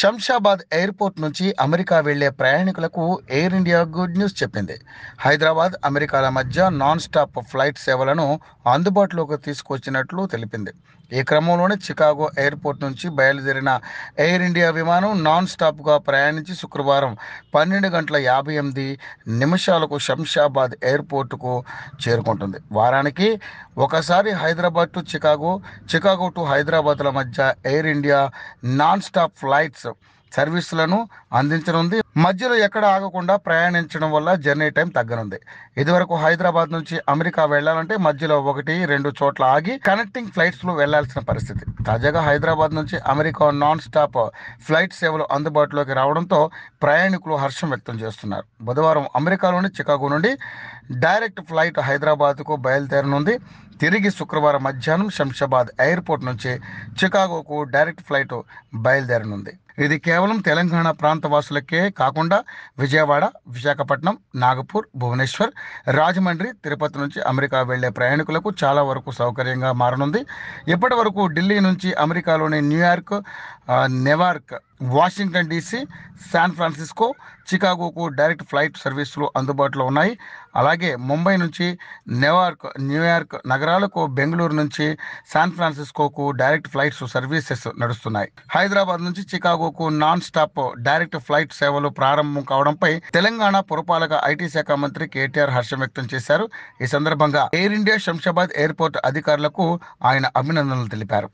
Shamshabad airport నుంచి America వెళ్లే ప్రయాణికులకు ఎయిర్ ఇండియా గుడ్ న్యూస్ చెప్పింది హైదరాబాద్ అమెరికాల మధ్య నాన్ స్టాప్ ఫ్లైట్ సేవలను అందుబాటులోకి తీసుకొచ్చినట్లు తెలిపింది ఈ క్రమంలోనే చికాగో ఎయిర్పోర్ట్ నుంచి బయలుదేరిన ఎయిర్ ఇండియా విమానం నాన్ స్టాప్గా ప్రయాణించి శుక్రవారం పన్నెండు గంటల యాభై ఎనిమిది నిమిషాలకు శంషాబాద్ ఎయిర్పోర్టుకు చేరుకుంటుంది వారానికి ఒకసారి Hyderabad to Chicago Chicago to హైదరాబాద్ల మధ్య Air India non stop flights సర్వీసులను అందించనుంది మధ్యలో ఎక్కడ ఆగకుండా ప్రయాణించడం వల్ల జర్నీ టైం తగ్గనుంది ఇదివరకు హైదరాబాద్ నుంచి అమెరికా వెళ్లాలంటే మధ్యలో ఒకటి రెండు చోట్ల ఆగి కనెక్టింగ్ ఫ్లైట్స్ లో వెళ్లాల్సిన పరిస్థితి తాజాగా హైదరాబాద్ నుంచి అమెరికా నాన్ స్టాప్ ఫ్లైట్ సేవలు అందుబాటులోకి రావడంతో ప్రయాణికులు హర్షం వ్యక్తం చేస్తున్నారు బుధవారం అమెరికాలోని చికాగో నుండి డైరెక్ట్ ఫ్లైట్ హైదరాబాద్కు బయలుదేరనుంది తిరిగి శుక్రవారం మధ్యాహ్నం శంషాబాద్ ఎయిర్పోర్ట్ నుంచి చికాగోకు డైరెక్ట్ ఫ్లైట్ బయలుదేరనుంది ఇది కేవలం తెలంగాణ ప్రాంత వాసులకే కాకుండా విజయవాడ విశాఖపట్నం నాగపూర్ భువనేశ్వర్ రాజమండ్రి తిరుపతి నుంచి అమెరికా వెళ్లే ప్రయాణికులకు చాలా వరకు సౌకర్యంగా మారనుంది ఇప్పటి వరకు ఢిల్లీ నుంచి అమెరికాలోని New York Newark Washington DC San Francisco చికాగోకు డైరెక్ట్ ఫ్లైట్ సర్వీసులు అందుబాటులో ఉన్నాయి అలాగే ముంబై నుంచి నెవార్క్ న్యూయార్క్ నగరాలకు బెంగళూరు నుంచి శాన్ ఫ్రాన్సిస్కోకు డైరెక్ట్ ఫ్లైట్స్ సర్వీసెస్ నడుస్తున్నాయి హైదరాబాద్ నుంచి చికాగోకు నాన్ స్టాప్ డైరెక్ట్ ఫ్లైట్ సేవలు ప్రారంభం కావడంపై తెలంగాణ పురపాలక ఐటీ శాఖ మంత్రి కేటీఆర్ హర్షం వ్యక్తం చేశారు ఈ సందర్భంగా ఎయిర్ ఇండియా శంషాబాద్ ఎయిర్పోర్ట్ అధికారులకు ఆయన అభినందనలు తెలిపారు